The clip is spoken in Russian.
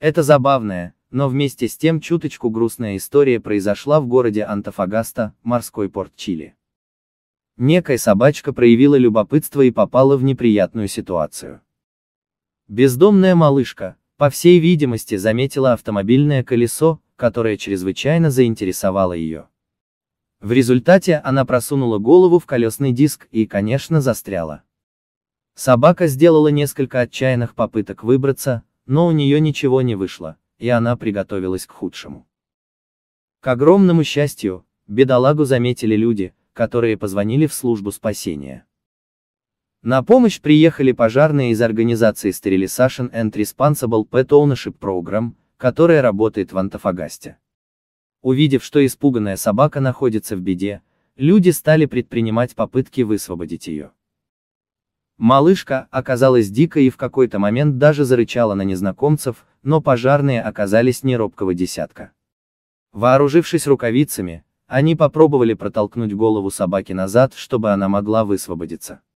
Это забавная, но вместе с тем чуточку грустная история произошла в городе Антофагаста, морской порт Чили. Некая собачка проявила любопытство и попала в неприятную ситуацию. Бездомная малышка, по всей видимости, заметила автомобильное колесо, которое чрезвычайно заинтересовало ее. В результате она просунула голову в колесный диск и, конечно, застряла. Собака сделала несколько отчаянных попыток выбраться, но у нее ничего не вышло, и она приготовилась к худшему. К огромному счастью, бедолагу заметили люди, которые позвонили в службу спасения. На помощь приехали пожарные из организации Sterilization and Responsible Pet Ownership Program, которая работает в Антофагасте. Увидев, что испуганная собака находится в беде, люди стали предпринимать попытки высвободить ее. Малышка оказалась дикой и в какой-то момент даже зарычала на незнакомцев, но пожарные оказались не робкого десятка. Вооружившись рукавицами, они попробовали протолкнуть голову собаки назад, чтобы она могла высвободиться.